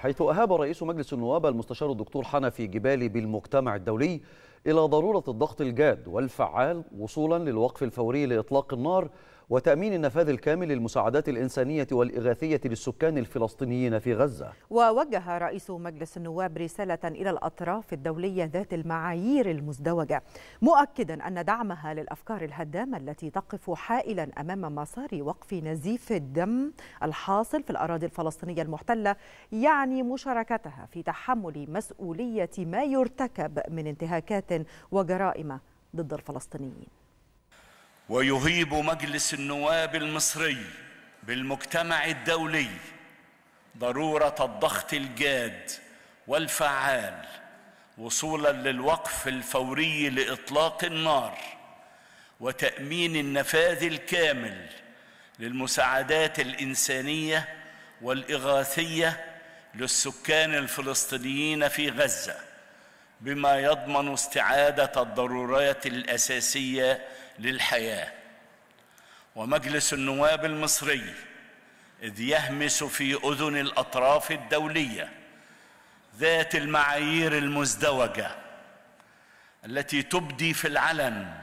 حيث أهاب رئيس مجلس النواب المستشار الدكتور حنفي جبالي بالمجتمع الدولي إلى ضرورة الضغط الجاد والفعال وصولا للوقف الفوري لإطلاق النار وتأمين النفاذ الكامل للمساعدات الإنسانية والإغاثية للسكان الفلسطينيين في غزة ووجه رئيس مجلس النواب رسالة إلى الأطراف الدولية ذات المعايير المزدوجة مؤكدا أن دعمها للأفكار الهدامة التي تقف حائلا أمام مسار وقف نزيف الدم الحاصل في الأراضي الفلسطينية المحتلة يعني مشاركتها في تحمل مسؤولية ما يرتكب من انتهاكات وجرائم ضد الفلسطينيين ويهيب مجلس النواب المصري بالمجتمع الدولي ضروره الضغط الجاد والفعال وصولا للوقف الفوري لاطلاق النار وتامين النفاذ الكامل للمساعدات الانسانيه والاغاثيه للسكان الفلسطينيين في غزه بما يضمن استعاده الضرورات الاساسيه للحياه ومجلس النواب المصري اذ يهمس في اذن الاطراف الدوليه ذات المعايير المزدوجه التي تبدي في العلن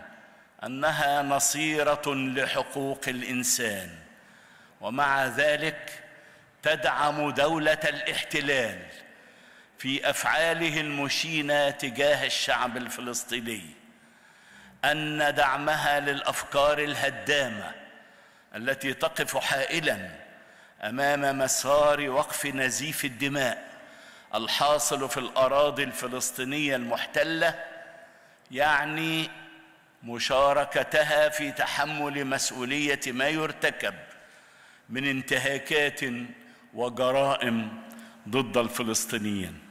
انها نصيره لحقوق الانسان ومع ذلك تدعم دوله الاحتلال في افعاله المشينه تجاه الشعب الفلسطيني ان دعمها للافكار الهدامه التي تقف حائلا امام مسار وقف نزيف الدماء الحاصل في الاراضي الفلسطينيه المحتله يعني مشاركتها في تحمل مسؤوليه ما يرتكب من انتهاكات وجرائم ضد الفلسطينيين